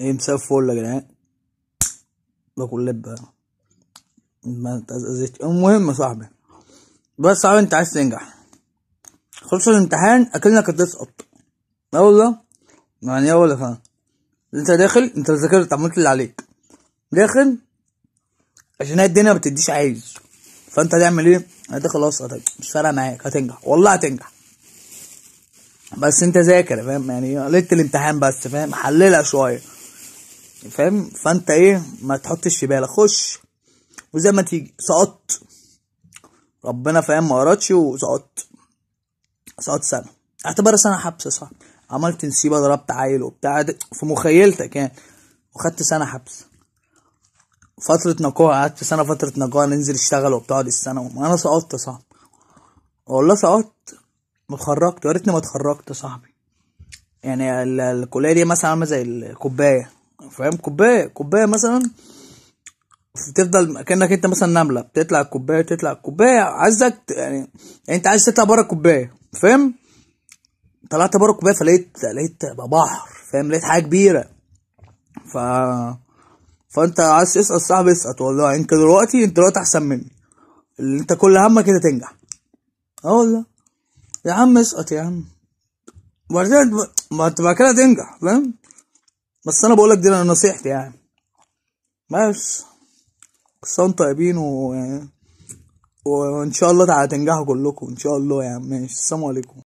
امساك فل يا جدعان باكل لب ما تزيت المهم يا صاحبي بس صاحبي انت عايز تنجح خلص الامتحان اكنك هتسقط لا والله يعني ايه ولا فاهم انت داخل انت ذاكرت عملت اللي عليك داخل عشان هي الدنيا ما بتديش عايز فانت هتعمل ايه انت خلاص مش فارقه معاك هتنجح والله هتنجح بس انت ذاكر فاهم يعني ليله الامتحان بس فاهم حللها شويه فاهم فانت ايه ما تحطش في بالك خش وزي ما تيجي سقطت ربنا فاهم ما قراتش وسقطت سقطت سنه اعتبرها سنه حبس صح عملت نسيبه ضربت عيل وبتاع في مخيلتك يعني وخدت سنه حبس فترة نقاهة قعدت سنة فترة نقاهة ننزل اشتغل دي السنة انا سقطت صاحبي والله سقطت ما اتخرجت يا ريتني ما اتخرجت صاحبي يعني الكلية دي مثلا عاملة زي الكوباية فاهم كوبايه كوبايه مثلا تفضل كانك انت مثلا نمله بتطلع الكوبايه تطلع الكوبايه عايزك يعني،, يعني انت عايز تطلع بره الكوبايه فاهم طلعت بره الكوبايه فلقيت لقيت بحر فاهم لقيت حاجه كبيره ف فانت عايز تسال صاحبي اسقط والله انت دلوقتي انت دلوقتي احسن مني اللي انت كل همك كده تنجح اه والله يا عم اسقط يا عم وبعدين ما انت بعد كده تنجح فاهم بس انا بقولك دي نصيحتي يعني بس كل طيبين و... يعني. وان شاء الله تعالى هتنجحوا كلكم ان شاء الله يعني ماشي السلام عليكم